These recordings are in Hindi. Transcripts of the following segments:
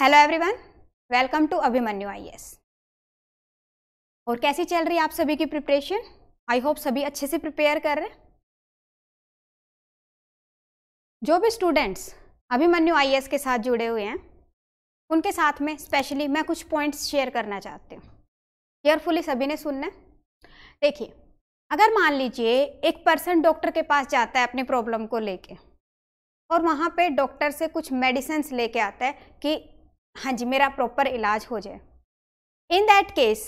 Hello everyone welcome to Abhimanyu I और कैसी चल रही है आप सभी की प्रिपरेशन आई होप सभी अच्छे से प्रिपेयर कर रहे जो भी स्टूडेंट्स अभिमन्यु आई के साथ जुड़े हुए हैं उनके साथ में स्पेशली मैं कुछ पॉइंट्स शेयर करना चाहती हूँ केयरफुली सभी ने सुनना देखिए अगर मान लीजिए एक पर्सन डॉक्टर के पास जाता है अपनी प्रॉब्लम को लेके और वहाँ पे डॉक्टर से कुछ मेडिसिन लेके आता है कि हाँ जी मेरा प्रॉपर इलाज हो जाए in that case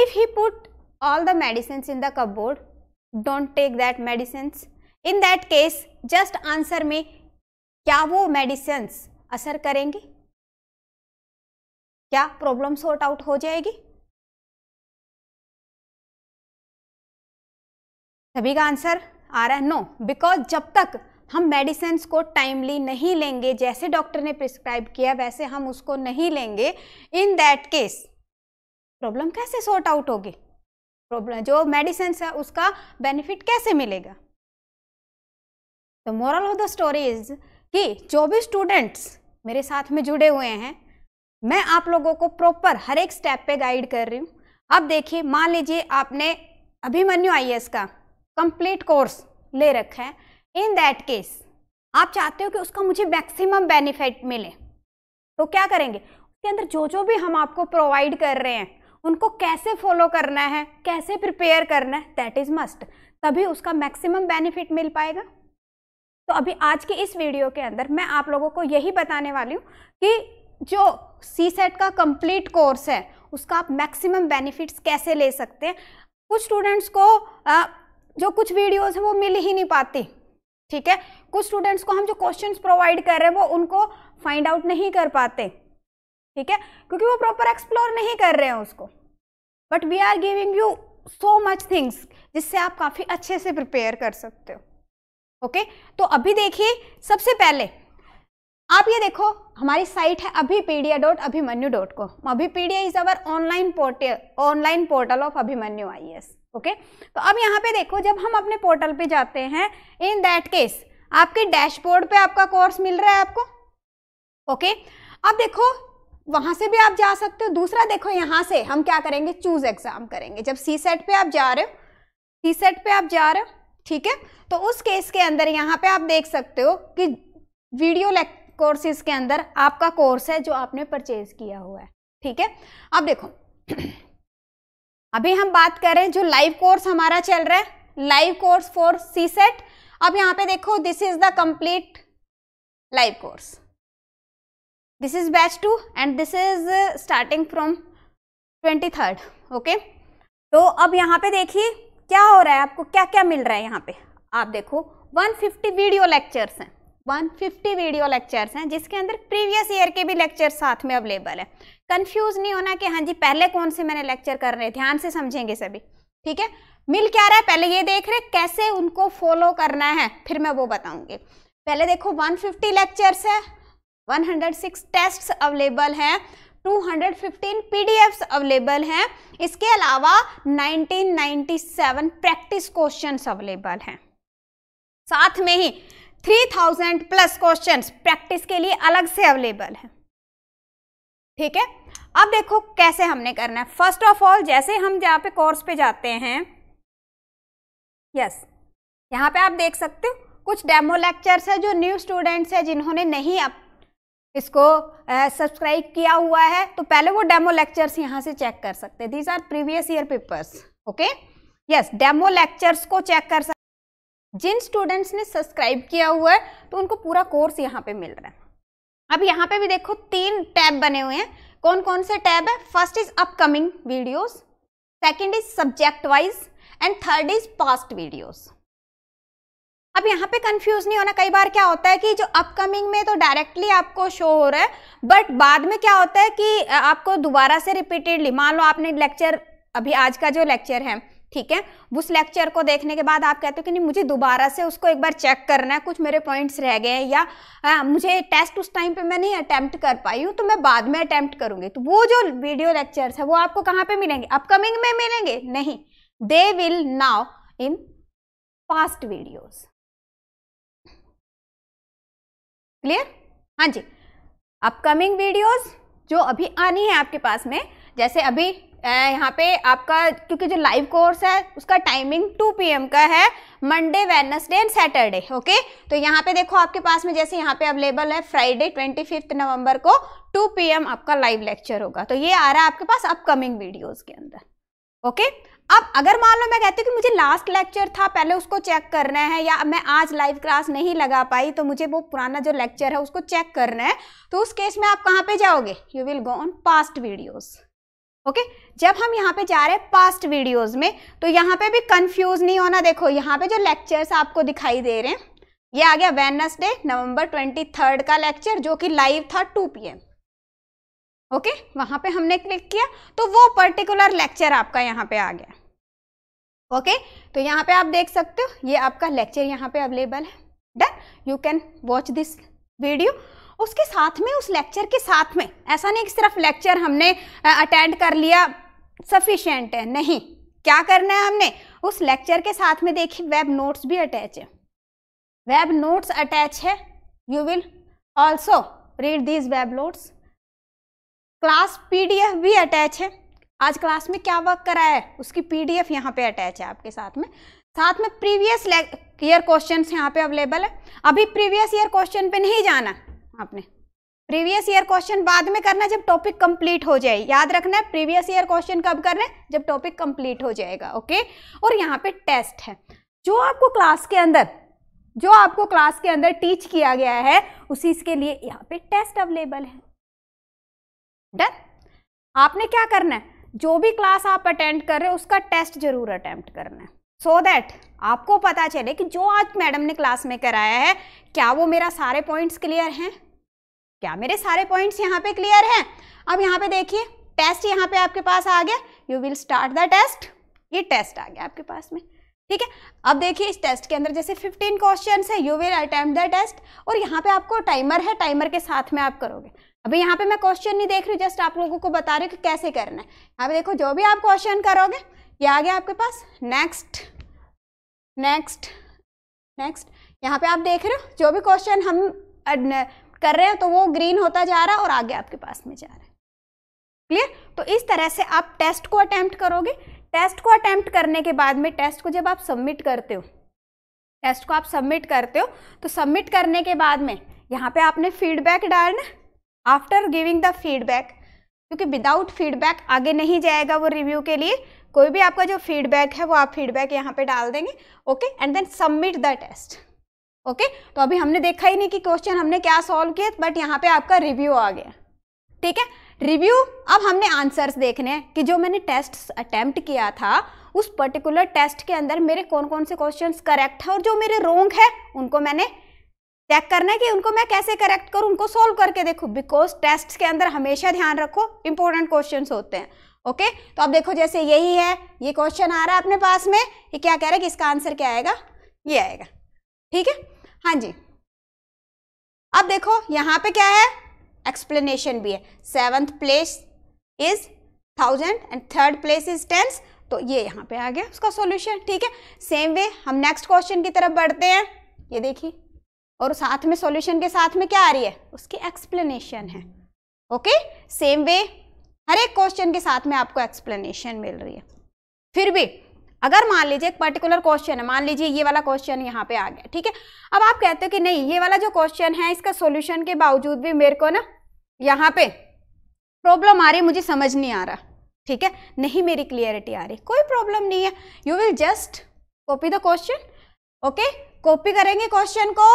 if he put all the medicine in the cupboard don't take that medicine in that case just answer में क्या वो मेडिसिन असर करेंगे क्या प्रॉब्लम सॉर्ट आउट हो जाएगी सभी का आंसर आ रहा है नो बिकॉज जब तक हम मेडिसिन को टाइमली नहीं लेंगे जैसे डॉक्टर ने प्रिस्क्राइब किया वैसे हम उसको नहीं लेंगे इन दैट केस प्रॉब्लम कैसे सॉर्ट आउट होगी प्रॉब्लम जो मेडिसिन है उसका बेनिफिट कैसे मिलेगा the moral of the story is कि जो भी स्टूडेंट्स मेरे साथ में जुड़े हुए हैं मैं आप लोगों को प्रॉपर हर एक स्टेप पे गाइड कर रही हूँ अब देखिए मान लीजिए आपने अभिमन्यु आई का कंप्लीट कोर्स ले रखा है इन दैट केस आप चाहते हो कि उसका मुझे मैक्सिमम बेनिफिट मिले तो क्या करेंगे उसके अंदर जो जो भी हम आपको प्रोवाइड कर रहे हैं उनको कैसे फॉलो करना है कैसे प्रिपेयर करना है दैट इज़ मस्ट तभी उसका मैक्सिमम बेनिफिट मिल पाएगा तो अभी आज के इस वीडियो के अंदर मैं आप लोगों को यही बताने वाली हूँ कि जो सी सेट का कंप्लीट कोर्स है उसका आप मैक्सिमम बेनिफिट्स कैसे ले सकते हैं कुछ स्टूडेंट्स को जो कुछ वीडियोस हैं वो मिल ही नहीं पाती ठीक है कुछ स्टूडेंट्स को हम जो क्वेश्चंस प्रोवाइड कर रहे हैं वो उनको फाइंड आउट नहीं कर पाते ठीक है क्योंकि वो प्रॉपर एक्सप्लोर नहीं कर रहे हैं उसको but we are giving you so much things जिससे आप काफ़ी अच्छे से प्रिपेयर कर सकते हो ओके okay? तो अभी देखिए सबसे पहले आप ये देखो हमारी साइट है Abhipedia dot Abhimanyu dot com Abhipedia is our online portal online portal of Abhimanyu IAS okay तो अब यहाँ पे देखो जब हम अपने पोर्टल पे जाते हैं इन दैट केस आपके डैशबोर्ड पे आपका कोर्स मिल रहा है आपको ओके अब देखो वहां से भी आप जा सकते हो दूसरा देखो यहाँ से हम क्या करेंगे चूज एग्जाम करेंगे जब सी सेट पे आप जा रहे हो सी सेट पे आप जा रहे हो ठीक है तो उस केस के अंदर यहाँ पे आप देख सकते हो कि वीडियो कोर्सेज के अंदर आपका कोर्स है जो आपने परचेज किया हुआ है ठीक है अब देखो अभी हम बात करें जो लाइव कोर्स हमारा चल रहा है live course for CSAT अब यहाँ पे देखो this is the complete live course this is batch two and this is starting from twenty third okay तो अब यहाँ पे देखिए क्या हो रहा है आपको क्या क्या मिल रहा है यहाँ पे आप देखो 150 वीडियो लेक्चर्स हैं 150 वीडियो लेक्चर्स हैं जिसके अंदर प्रीवियस ईयर के भी लेक्चर साथ में अवेलेबल है कंफ्यूज नहीं होना कि हाँ जी पहले कौन से मैंने लेक्चर कर रहे हैं ध्यान से समझेंगे सभी ठीक है मिल क्या रहा है पहले ये देख रहे कैसे उनको फॉलो करना है फिर मैं वो बताऊंगी पहले देखो 150 लेक्चर्स है 106 टेस्ट्स अवेलेबल हैं 215 पीडीएफ्स अवेलेबल हैं इसके अलावा 1997 प्रैक्टिस क्वेश्चंस अवेलेबल हैं साथ में ही 3000 प्लस क्वेश्चंस प्रैक्टिस के लिए अलग से अवेलेबल है ठीक है अब देखो कैसे हमने करना है फर्स्ट ऑफ ऑल जैसे हम जहाँ पे कोर्स पे जाते हैं यस yes, यहाँ पे आप देख सकते हो कुछ डेमो लेक्चर्स है जो न्यू स्टूडेंट्स हैं जिन्होंने नहीं अब इसको सब्सक्राइब किया हुआ है तो पहले वो डेमो लेक्चर्स यहाँ से चेक कर सकते हैं these are previous year papers okay yes demo lectures को चेक कर सकते जिन स्टूडेंट्स ने सब्सक्राइब किया हुआ है तो उनको पूरा कोर्स यहाँ पे मिल रहा है अब यहाँ पे भी देखो तीन टैब बने हुए हैं कौन कौन से टैब है first is upcoming videos second is subject wise and third is past videos अब यहाँ पे कंफ्यूज नहीं होना कई बार क्या होता है कि जो अपकमिंग में तो डायरेक्टली आपको शो हो रहा है बट बाद में क्या होता है कि आपको दोबारा से रिपीटेडली मान लो आपने लेक्चर अभी आज का जो लेक्चर है ठीक है उस लेक्चर को देखने के बाद आप कहते हो कि नहीं मुझे दोबारा से उसको एक बार चेक करना है कुछ मेरे पॉइंट्स रह गए हैं या आ, मुझे टेस्ट उस टाइम पे मैं नहीं अटैम्प्ट कर पाई हूँ तो मैं बाद में अटैम्प्ट करूँगी तो वो जो वीडियो लेक्चर्स है वो आपको कहाँ पर मिलेंगे अपकमिंग में मिलेंगे नहीं they will now in past videos clear हाँ जी अपकमिंग वीडियोज़ जो अभी आनी है आपके पास में जैसे अभी यहाँ पे आपका क्योंकि जो लाइव कोर्स है उसका टाइमिंग 2 पीएम का है Monday Wednesday and Saturday okay तो यहाँ पे देखो आपके पास में जैसे यहाँ पे अवेलेबल है फ्राइडे ट्वेंटी फिफ्थ नवंबर को 2 पीएम आपका लाइव लेक्चर होगा तो ये आ रहा है आपके पास अपकमिंग वीडियोज़ के अंदर ओके अब अगर मान लो मैं कहती हूँ कि मुझे लास्ट लेक्चर था पहले उसको चेक करना है या मैं आज लाइव क्लास नहीं लगा पाई तो मुझे वो पुराना जो लेक्चर है उसको चेक करना है तो उस केस में आप कहाँ पे जाओगे you will go on past videos okay okay? जब हम यहाँ पे जा रहे हैं पास्ट वीडियोस में तो यहाँ पे भी कंफ्यूज नहीं होना देखो यहाँ पे जो लेक्चर्स आपको दिखाई दे रहे हैं ये आ गया वेनसडे नवंबर ट्वेंटी थर्ड का लेक्चर जो कि लाइव था टू पी एम ओके वहां पे हमने क्लिक किया तो वो पर्टिकुलर लेक्चर आपका यहाँ पे आ गया ओके okay? तो यहाँ पे आप देख सकते हो ये आपका लेक्चर यहाँ पे अवेलेबल है done you can watch this video उसके साथ में उस लेक्चर के साथ में ऐसा नहीं कि सिर्फ लेक्चर हमने अटेंड कर लिया सफिशेंट है नहीं क्या करना है हमने उस लेक्चर के साथ में देखिए वेब नोट्स भी अटैच है वेब नोट्स अटैच है you will also read these web notes class PDF भी अटैच है आज क्लास में क्या वर्क कराया है उसकी पीडीएफ यहाँ पे अटैच है आपके साथ में साथ में प्रीवियस ईयर क्वेश्चंस यहाँ पे अवेलेबल है अभी प्रीवियस ईयर क्वेश्चन पे नहीं जाना आपने प्रीवियस ईयर क्वेश्चन बाद में करना जब टॉपिक कंप्लीट हो जाए याद रखना है प्रीवियस ईयर क्वेश्चन कब करना है जब टॉपिक कंप्लीट हो जाएगा ओके और यहाँ पे टेस्ट है जो आपको क्लास के अंदर जो आपको क्लास के अंदर टीच किया गया है उसी के लिए यहाँ पे टेस्ट अवेलेबल है डन आपने क्या करना है जो भी क्लास आप अटेंड कर रहे हो उसका टेस्ट जरूर अटेम्प्ट करना है सो so दैट आपको पता चले कि जो आज मैडम ने क्लास में कराया है क्या वो मेरा सारे पॉइंट्स क्लियर हैं क्या मेरे सारे पॉइंट्स यहाँ पे क्लियर हैं अब यहाँ पे देखिए टेस्ट यहाँ पे आपके पास आ गया you will start the test ये टेस्ट आ गया आपके पास में ठीक है अब देखिए इस टेस्ट के अंदर जैसे 15 क्वेश्चन है you will attempt the test और यहाँ पे आपको टाइमर है टाइमर के साथ में आप करोगे अभी यहाँ पे मैं क्वेश्चन नहीं देख रही जस्ट आप लोगों को बता रही हूँ कि कैसे करना है यहाँ पे देखो जो भी आप क्वेश्चन करोगे ये आ गया आपके पास नेक्स्ट नेक्स्ट नेक्स्ट यहाँ पे आप देख रहे हो जो भी क्वेश्चन हम कर रहे हो तो वो ग्रीन होता जा रहा है और आगे आपके पास में जा रहा है क्लियर तो इस तरह से आप टेस्ट को अटैम्प्ट करोगे टेस्ट को अटैम्प्ट करने के बाद में टेस्ट को जब आप सबमिट करते हो टेस्ट को आप सबमिट करते हो तो सबमिट करने के बाद में यहाँ पे आपने फीडबैक डालना आफ्टर गिविंग द फीडबैक क्योंकि विदाउट फीडबैक आगे नहीं जाएगा वो रिव्यू के लिए कोई भी आपका जो फीडबैक है वो आप फीडबैक यहाँ पे डाल देंगे okay and then submit the test okay तो अभी हमने देखा ही नहीं कि क्वेश्चन हमने क्या सॉल्व किए बट यहाँ पे आपका रिव्यू आ गया ठीक है रिव्यू अब हमने आंसर्स देखने हैं कि जो मैंने टेस्ट अटेम्प्ट किया था उस पर्टिकुलर टेस्ट के अंदर मेरे कौन कौन से क्वेश्चंस करेक्ट हैं और जो मेरे रोंग है उनको मैंने चेक करना है कि उनको मैं कैसे करेक्ट करूँ उनको सोल्व करके देखो बिकॉज टेस्ट के अंदर हमेशा ध्यान रखो इंपॉर्टेंट क्वेश्चन होते हैं ओके तो अब देखो जैसे यही है ये क्वेश्चन आ रहा है अपने पास में ये क्या कह रहा है कि इसका आंसर क्या आएगा ये आएगा ठीक है हाँ जी अब देखो यहाँ पे क्या है एक्सप्लेनेशन भी है seventh place is thousand and third place is tens तो ये यहाँ पे आ गया उसका सॉल्यूशन ठीक है सेम वे हम नेक्स्ट क्वेश्चन की तरफ बढ़ते हैं ये देखिए और साथ में सॉल्यूशन के साथ में क्या आ रही है उसकी एक्सप्लेनेशन है ओके सेम वे हर एक क्वेश्चन के साथ में आपको एक्सप्लेनेशन मिल रही है फिर भी अगर मान लीजिए एक पर्टिकुलर क्वेश्चन है मान लीजिए ये वाला क्वेश्चन यहाँ पे आ गया ठीक है अब आप कहते हो कि नहीं ये वाला जो क्वेश्चन है इसका सोल्यूशन के बावजूद भी मेरे को ना यहाँ पे प्रॉब्लम आ रही मुझे समझ नहीं आ रहा ठीक है नहीं मेरी क्लियरिटी आ रही कोई प्रॉब्लम नहीं है you will just copy the question okay copy करेंगे क्वेश्चन को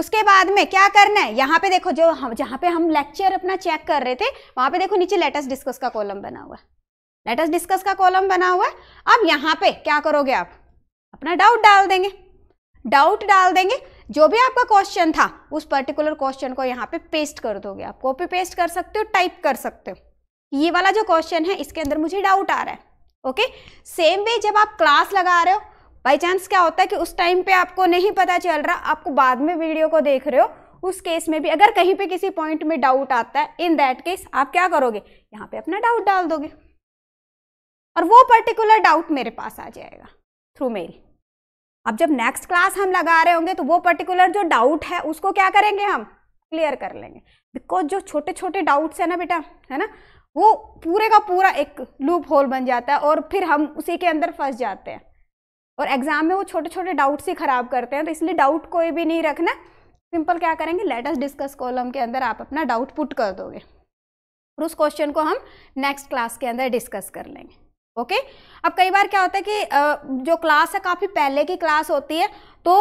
उसके बाद में क्या करना है यहाँ पे देखो जो हम जहाँ पे हम लेक्चर अपना चेक कर रहे थे वहाँ पे देखो नीचे लेटेस्ट डिस्कस का कॉलम बना हुआ है लेटस डिस्कस का कॉलम बना हुआ है अब यहाँ पे क्या करोगे आप अपना डाउट डाल देंगे डाउट डाल देंगे जो भी आपका क्वेश्चन था उस पर्टिकुलर क्वेश्चन को यहाँ पे पेस्ट कर दोगे आप कॉपी पेस्ट कर सकते हो टाइप कर सकते हो ये वाला जो क्वेश्चन है इसके अंदर मुझे डाउट आ रहा है ओके सेम वे जब आप क्लास लगा रहे हो बाई चांस क्या होता है कि उस टाइम पे आपको नहीं पता चल रहा आपको बाद में वीडियो को देख रहे हो उस केस में भी अगर कहीं पे किसी पॉइंट में डाउट आता है इन दैट केस आप क्या करोगे यहाँ पे अपना डाउट डाल दोगे और वो पर्टिकुलर डाउट मेरे पास आ जाएगा थ्रू मेल अब जब नेक्स्ट क्लास हम लगा रहे होंगे तो वो पर्टिकुलर जो डाउट है उसको क्या करेंगे हम क्लियर कर लेंगे बिकॉज जो छोटे छोटे डाउट्स है ना बेटा है ना वो पूरे का पूरा एक लूप होल बन जाता है और फिर हम उसी के अंदर फंस जाते हैं और एग्जाम में वो छोटे छोटे डाउट्स ही खराब करते हैं तो इसलिए डाउट कोई भी नहीं रखना सिंपल क्या करेंगे लेटेस्ट डिस्कस कॉलम के अंदर आप अपना डाउट पुट कर दोगे और उस क्वेश्चन को हम नेक्स्ट क्लास के अंदर डिस्कस कर लेंगे ओके अब कई बार क्या होता है कि जो क्लास है काफ़ी पहले की क्लास होती है तो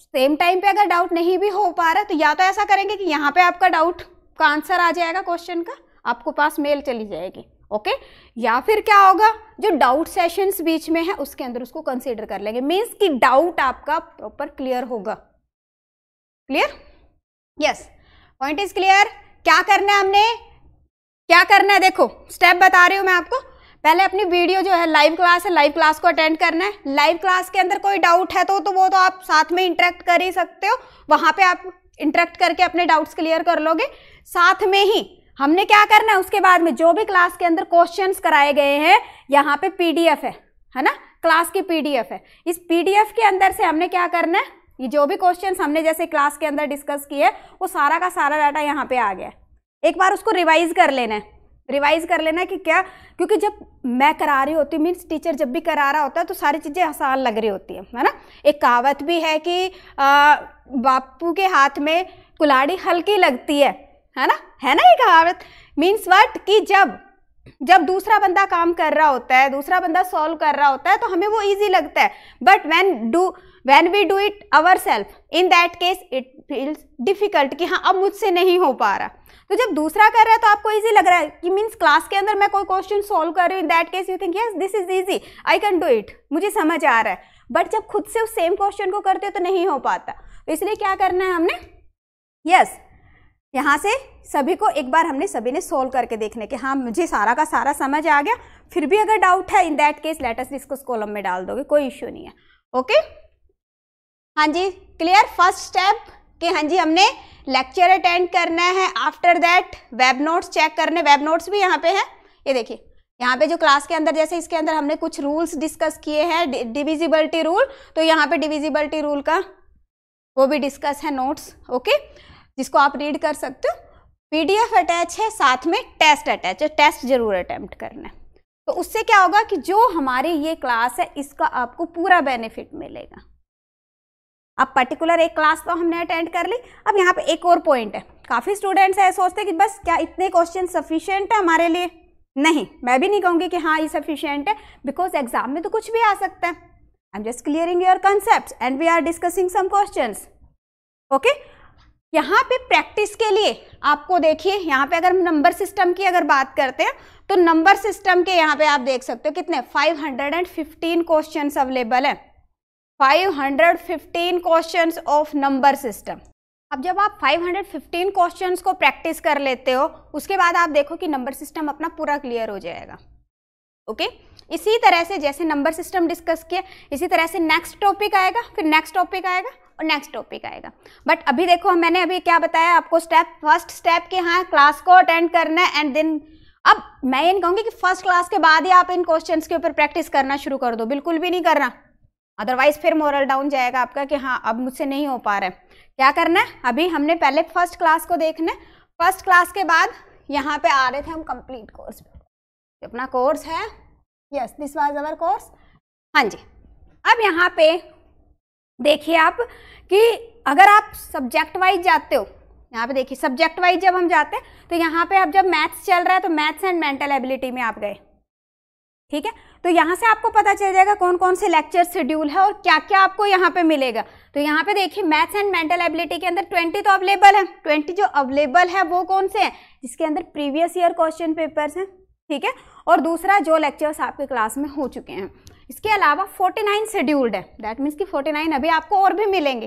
सेम टाइम पे अगर डाउट नहीं भी हो पा रहा तो या तो ऐसा करेंगे कि यहाँ पे आपका डाउट का आंसर आ जाएगा क्वेश्चन का आपको पास मेल चली जाएगी ओके okay? या फिर क्या होगा जो डाउट सेशंस बीच में है उसके अंदर उसको कंसिडर कर लेंगे मीन्स कि डाउट आपका प्रॉपर क्लियर होगा clear yes point is clear क्या करना है हमने क्या करना है देखो स्टेप बता रही हूँ मैं आपको पहले अपनी वीडियो जो है लाइव क्लास है लाइव क्लास को अटेंड करना है लाइव क्लास के अंदर कोई डाउट है तो तो वो तो आप साथ में इंटरेक्ट कर ही सकते हो वहाँ पे आप इंटरेक्ट करके अपने डाउट्स क्लियर कर लोगे साथ में ही हमने क्या करना है उसके बाद में जो भी क्लास के अंदर क्वेश्चन कराए गए हैं यहाँ पे पी है है ना क्लास की पी है इस पी के अंदर से हमने क्या करना है ये जो भी क्वेश्चन हमने जैसे क्लास के अंदर डिस्कस किए वो सारा का सारा डाटा यहाँ पे आ गया है एक बार उसको रिवाइज कर लेना है रिवाइज कर लेना कि क्या क्योंकि जब मैं करा रही होती मीन्स टीचर जब भी करा रहा होता है तो सारी चीज़ें आसान लग रही होती है है ना एक कहावत भी है कि बापू के हाथ में कुलाड़ी हल्की लगती है है ना है ना ये कहावत मीन्स वट कि जब जब दूसरा बंदा काम कर रहा होता है दूसरा बंदा सॉल्व कर रहा होता है तो हमें वो इजी लगता है but when do when we do it ourself in that case it feels difficult कि हाँ अब मुझसे नहीं हो पा रहा तो जब दूसरा कर रहा है तो आपको इजी लग रहा है कि मीन्स क्लास के अंदर मैं कोई क्वेश्चन सॉल्व कर रही हूँ that case you think yes this is easy I can do it मुझे समझ आ रहा है बट जब खुद से उस सेम क्वेश्चन को करते हो तो नहीं हो पाता तो इसलिए क्या करना है हमने यस yes, यहाँ से सभी को एक बार हमने सभी ने सोल्व करके देखने के हाँ मुझे सारा का सारा समझ आ गया फिर भी अगर डाउट है इन दैट केस लेटस इसको कॉलम में डाल दोगे कोई इश्यू नहीं है ओके okay? हाँ जी क्लियर फर्स्ट स्टेप कि हाँ जी हमने लेक्चर अटेंड करना है after that web notes check करने वेब नोट्स भी यहाँ पे हैं ये देखिए यहाँ पे जो क्लास के अंदर जैसे इसके अंदर हमने कुछ रूल्स डिस्कस किए हैं डिविजिबिलिटी रूल तो यहाँ पे डिविजिबिलिटी रूल का वो भी डिस्कस है नोट्स ओके जिसको आप रीड कर सकते हो पीडीएफ अटैच है साथ में टेस्ट अटैच है टेस्ट जरूर अटैम्प्ट करना है तो उससे क्या होगा कि जो हमारी ये क्लास है इसका आपको पूरा बेनिफिट मिलेगा अब पर्टिकुलर एक क्लास तो हमने अटेंड कर ली अब यहाँ पे एक और पॉइंट है काफ़ी स्टूडेंट्स है सोचते हैं कि बस क्या इतने क्वेश्चन सफिशियंट है हमारे लिए नहीं मैं भी नहीं कहूँगी कि हाँ ये सफिशियंट है बिकॉज एग्जाम में तो कुछ भी आ सकता है I am just clearing your concept and we are discussing some question okay यहाँ पे प्रैक्टिस के लिए आपको देखिए यहाँ पे अगर हम नंबर सिस्टम की अगर बात करते हैं तो नंबर सिस्टम के यहाँ पे आप देख सकते हो कितने 515 क्वेश्चंस अवेलेबल हैं 515 क्वेश्चंस ऑफ नंबर सिस्टम अब जब आप 515 क्वेश्चंस को प्रैक्टिस कर लेते हो उसके बाद आप देखो कि नंबर सिस्टम अपना पूरा क्लियर हो जाएगा ओके okay? इसी तरह से जैसे नंबर सिस्टम डिस्कस किया इसी तरह से नेक्स्ट टॉपिक आएगा फिर नेक्स्ट टॉपिक आएगा और नेक्स्ट टॉपिक आएगा बट अभी देखो मैंने अभी क्या बताया आपको स्टेप फर्स्ट स्टेप के हाँ क्लास को अटेंड करना है एंड देन अब मैं ये कहूँगी कि फर्स्ट क्लास के बाद ही आप इन क्वेश्चंस के ऊपर प्रैक्टिस करना शुरू कर दो बिल्कुल भी नहीं करना अदरवाइज फिर मॉरल डाउन जाएगा आपका कि हाँ अब मुझसे नहीं हो पा रहा है क्या करना है अभी हमने पहले फर्स्ट क्लास को देखना है फर्स्ट क्लास के बाद यहाँ पे आ रहे थे हम कंप्लीट कोर्स पे अपना कोर्स है yes this was our course हाँ जी अब यहाँ पे देखिए आप कि अगर आप सब्जेक्ट वाइज जाते हो यहाँ पे देखिए सब्जेक्ट वाइज जब हम जाते हैं तो यहाँ पे अब जब मैथ्स चल रहा है तो मैथ्स एंड मेंटल एबिलिटी में आप गए ठीक है तो यहाँ से आपको पता चल जाएगा कौन कौन से लेक्चर शेड्यूल है और क्या क्या आपको यहाँ पे मिलेगा तो यहाँ पे देखिए मैथ्स एंड मेंटल एबिलिटी के अंदर 20 तो अवेलेबल है 20 जो अवेलेबल है वो कौन से हैं जिसके अंदर प्रीवियस ईयर क्वेश्चन पेपर्स हैं ठीक है और दूसरा जो लेक्चर्स आपके क्लास में हो चुके हैं इसके अलावा नाइन शेड्यूल्ड है दैट मीन्स फोर्टी नाइन अभी आपको और भी मिलेंगे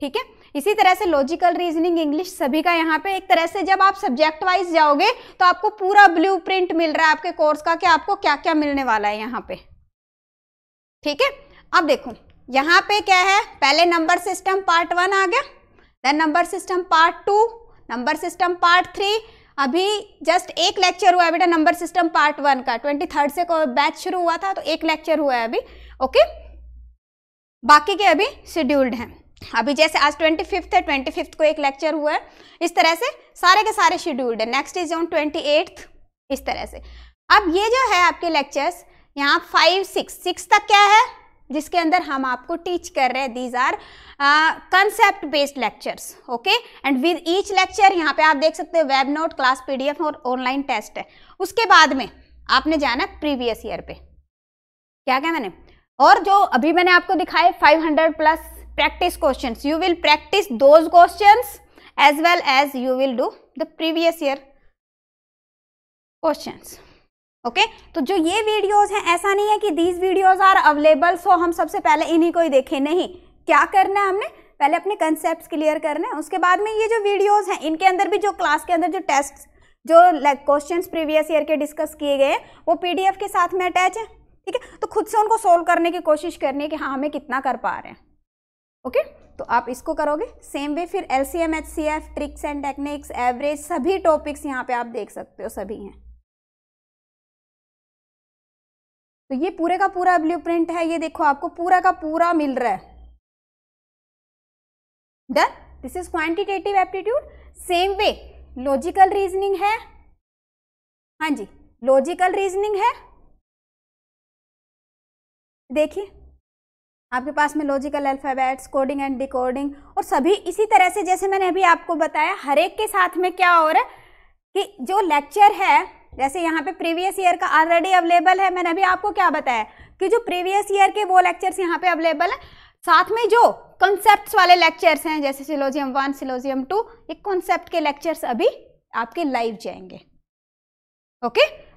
ठीक है इसी तरह से लॉजिकल रीजनिंग इंग्लिश सभी का यहाँ पे एक तरह से जब आप सब्जेक्ट वाइज जाओगे तो आपको पूरा ब्लू प्रिंट मिल रहा है आपके कोर्स का कि आपको क्या क्या मिलने वाला है यहाँ पे ठीक है अब देखो यहाँ पे क्या है पहले नंबर सिस्टम पार्ट वन आ गया then number system part two number system part three अभी जस्ट एक लेक्चर हुआ है बेटा नंबर सिस्टम पार्ट वन का ट्वेंटी थर्ड से बैच शुरू हुआ था तो एक लेक्चर हुआ है अभी ओके बाकी के अभी शेड्यूल्ड हैं अभी जैसे आज ट्वेंटी फिफ्थ है ट्वेंटी फिफ्थ को एक लेक्चर हुआ है इस तरह से सारे के सारे शेड्यूल्ड है next is on twenty eighth इस तरह से अब ये जो है आपके लेक्चर्स यहाँ फाइव सिक्स सिक्स तक क्या है जिसके अंदर हम आपको टीच कर रहे हैं these are concept based lectures okay and with each lecture यहाँ पे आप देख सकते हो वेब नोट क्लास पी और ऑनलाइन टेस्ट है उसके बाद में आपने जाना प्रीवियस ईयर पे क्या क्या मैंने और जो अभी मैंने आपको दिखाए 500 plus practice questions you will practice those questions as well as you will do the previous year questions okay okay? तो जो ये वीडियोस हैं ऐसा नहीं है कि these videos are available so हम सबसे पहले इन्हीं को ही देखें नहीं क्या करना है हमने पहले अपने कंसेप्ट क्लियर करने हैं उसके बाद में ये जो वीडियोस हैं इनके अंदर भी जो क्लास के अंदर जो टेस्ट जो क्वेश्चंस प्रीवियस ईयर के डिस्कस किए गए हैं वो पीडीएफ के साथ में अटैच है ठीक है तो खुद से उनको सोल्व करने की कोशिश करनी है कि हाँ हमें कितना कर पा रहे हैं ओके तो आप इसको करोगे सेम वे फिर L C M H C F tricks and techniques average सभी टॉपिक्स यहाँ पे आप देख सकते हो सभी हैं तो ये पूरे का पूरा प्रिंट है ये देखो आपको पूरा का पूरा मिल रहा है done this is quantitative aptitude same way logical reasoning है हाँ जी लॉजिकल रीजनिंग है देखिए आपके पास में logical alphabets coding and decoding और सभी इसी तरह से जैसे मैंने अभी आपको बताया हर एक के साथ में क्या हो रहा है कि जो लेक्चर है जैसे यहाँ पे प्रीवियस ईयर का ऑलरेडी अवेलेबल है मैंने अभी आपको क्या बताया कि जो प्रीवियस ईयर के वो लेक्चर्स यहाँ पे अवेलेबल है साथ में जो कॉन्सेप्ट वाले लेक्चर्स हैं जैसे सिलोजियम वन सिलोजियम टू ये कॉन्सेप्ट के लेक्चर्स अभी आपके लाइव जाएंगे ओके okay?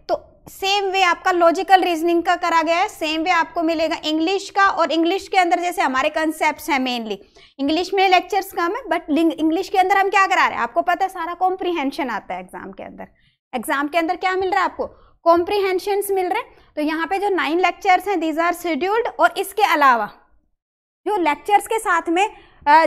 सेम वे आपका लॉजिकल रीजनिंग का करा गया है सेम वे आपको मिलेगा इंग्लिश का और इंग्लिश के अंदर जैसे हमारे कंसेप्ट हैं मेनली इंग्लिश में लेक्चर्स कम है बट इंग्लिश के अंदर हम क्या करा रहे हैं आपको पता है सारा कॉम्प्रीहेंशन आता है एग्जाम के अंदर एग्जाम के अंदर क्या मिल रहा है आपको कॉम्प्रीहेंशन मिल रहे हैं तो यहाँ पे जो नाइन लेक्चर्स हैं दीज आर शेड्यूल्ड और इसके अलावा जो लेक्चर्स के साथ में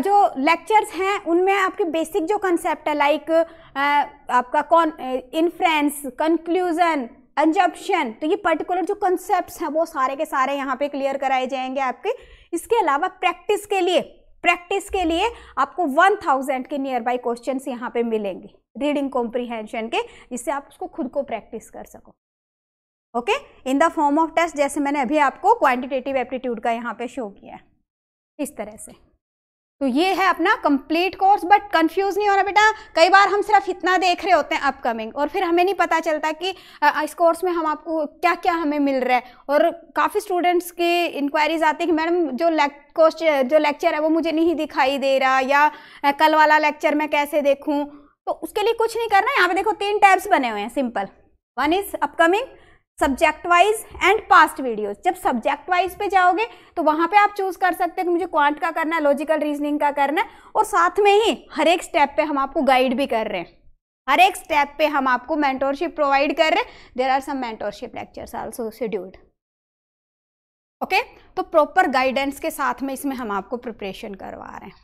जो लेक्चर्स हैं उनमें आपके बेसिक जो कंसेप्ट है लाइक आपका कौन इन्फ्रेंस कंक्लूजन एंजप्शन तो ये पर्टिकुलर जो कंसेप्ट हैं वो सारे के सारे यहाँ पे क्लियर कराए जाएंगे आपके इसके अलावा प्रैक्टिस के लिए प्रैक्टिस के लिए आपको 1000 के नियर बाई क्वेश्चन यहाँ पे मिलेंगे रीडिंग कॉम्प्रीहेंशन के जिससे आप उसको खुद को प्रैक्टिस कर सको okay in the form of test जैसे मैंने अभी आपको क्वान्टिटेटिव एप्टीट्यूड का यहाँ पे शो किया है इस तरह से तो ये है अपना कंप्लीट कोर्स बट कंफ्यूज नहीं होना बेटा कई बार हम सिर्फ इतना देख रहे होते हैं अपकमिंग और फिर हमें नहीं पता चलता कि इस कोर्स में हम आपको क्या क्या हमें मिल रहा है और काफ़ी स्टूडेंट्स की इंक्वायरीज आती है कि मैडम जो लेक् कोर्स जो लेक्चर है वो मुझे नहीं दिखाई दे रहा या कल वाला लेक्चर मैं कैसे देखूँ तो उसके लिए कुछ नहीं करना यहाँ पे देखो तीन टैब्स बने हुए हैं simple one is upcoming subject wise and past video जब सब्जेक्ट वाइज पे जाओगे तो वहां पे आप चूज़ कर सकते हैं कि मुझे क्वांट का करना है लॉजिकल रीजनिंग का करना है और साथ में ही हर एक स्टेप पे हम आपको गाइड भी कर रहे हैं हर एक स्टेप पे हम आपको मेंटोरशिप प्रोवाइड कर रहे हैं there are some mentorship lectures also scheduled okay तो प्रॉपर गाइडेंस के साथ में इसमें हम आपको प्रिपरेशन करवा रहे हैं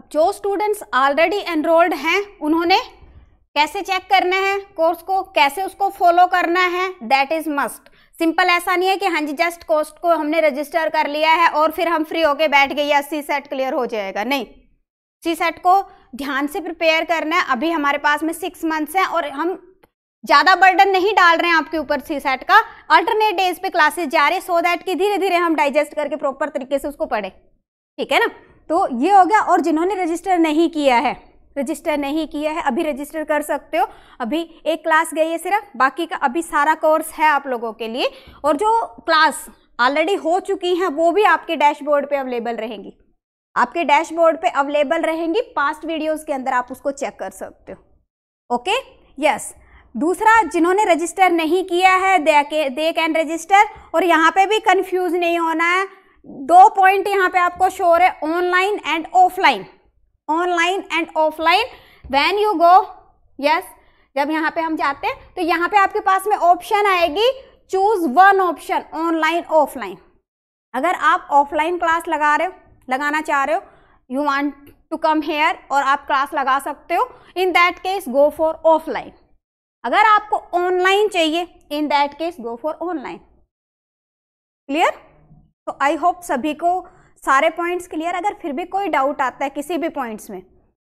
अब जो स्टूडेंट्स ऑलरेडी एनरोल्ड हैं उन्होंने कैसे चेक करना है कोर्स को कैसे उसको फॉलो करना है दैट इज मस्ट सिंपल ऐसा नहीं है कि हाँ जी जस्ट कोर्स को हमने रजिस्टर कर लिया है और फिर हम फ्री होके बैठ गए या सी सेट क्लियर हो जाएगा नहीं सी सेट को ध्यान से प्रिपेयर करना है अभी हमारे पास में सिक्स मंथ्स हैं और हम ज़्यादा बर्डन नहीं डाल रहे हैं आपके ऊपर सी सेट का अल्टरनेट डेज पे क्लासेस जा रहे हैं सो दैट कि धीरे धीरे हम डाइजेस्ट करके प्रॉपर तरीके से उसको पढ़े ठीक है ना तो ये हो गया और जिन्होंने रजिस्टर नहीं किया है रजिस्टर नहीं किया है अभी रजिस्टर कर सकते हो अभी एक क्लास गई है सिर्फ बाकी का अभी सारा कोर्स है आप लोगों के लिए और जो क्लास ऑलरेडी हो चुकी हैं वो भी आपके डैशबोर्ड पे अवेलेबल रहेंगी आपके डैशबोर्ड पे अवेलेबल रहेंगी पास्ट वीडियोस के अंदर आप उसको चेक कर सकते हो ओके यस दूसरा जिन्होंने रजिस्टर नहीं किया है दे कैन रजिस्टर और यहाँ पर भी कन्फ्यूज नहीं होना है दो पॉइंट यहाँ पर आपको शोर है online and offline online and offline when you go yes जब यहाँ पे हम जाते हैं तो यहाँ पे आपके पास में ऑप्शन आएगी choose one option online offline अगर आप ऑफलाइन क्लास लगा रहे हो लगाना चाह रहे हो you want to come here और आप क्लास लगा सकते हो in that case go for offline अगर आपको ऑनलाइन चाहिए in that case go for online clear तो आई होप सभी को सारे पॉइंट्स क्लियर अगर फिर भी कोई डाउट आता है किसी भी पॉइंट्स में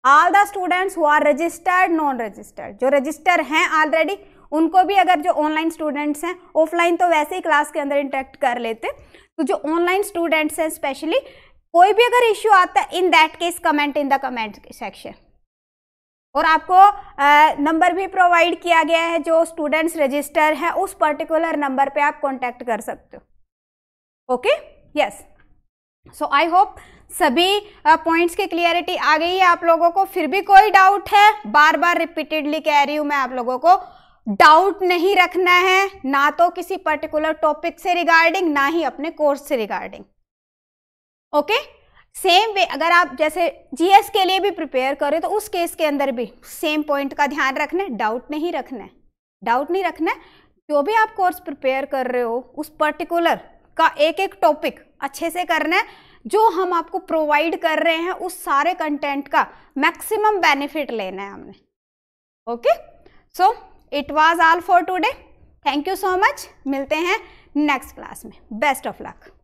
all the students who are registered non registered जो रजिस्टर हैं ऑलरेडी उनको भी अगर जो ऑनलाइन स्टूडेंट्स हैं ऑफलाइन तो वैसे ही क्लास के अंदर इंटरेक्ट कर लेते तो जो ऑनलाइन स्टूडेंट्स हैं स्पेशली कोई भी अगर इश्यू आता है in that case comment in the comment section और आपको नंबर भी प्रोवाइड किया गया है जो स्टूडेंट्स रजिस्टर हैं उस पर्टिकुलर नंबर पे आप कांटेक्ट कर सकते हो okay yes so I hope सभी पॉइंट्स की क्लियरिटी आ गई है आप लोगों को फिर भी कोई डाउट है बार बार रिपीटेडली कह रही हूँ मैं आप लोगों को डाउट नहीं रखना है ना तो किसी पर्टिकुलर टॉपिक से रिगार्डिंग ना ही अपने कोर्स से रिगार्डिंग ओके सेम वे अगर आप जैसे जीएस के लिए भी प्रिपेयर करें तो उस केस के अंदर भी सेम पॉइंट का ध्यान रखना है डाउट नहीं रखना है डाउट नहीं रखना है जो भी आप कोर्स प्रिपेयर कर रहे हो उस पर्टिकुलर का एक एक टॉपिक अच्छे से करना है जो हम आपको प्रोवाइड कर रहे हैं उस सारे कंटेंट का मैक्सिमम बेनिफिट लेना है हमने okay so it was all for today thank you so much मिलते हैं नेक्स्ट क्लास में बेस्ट ऑफ लक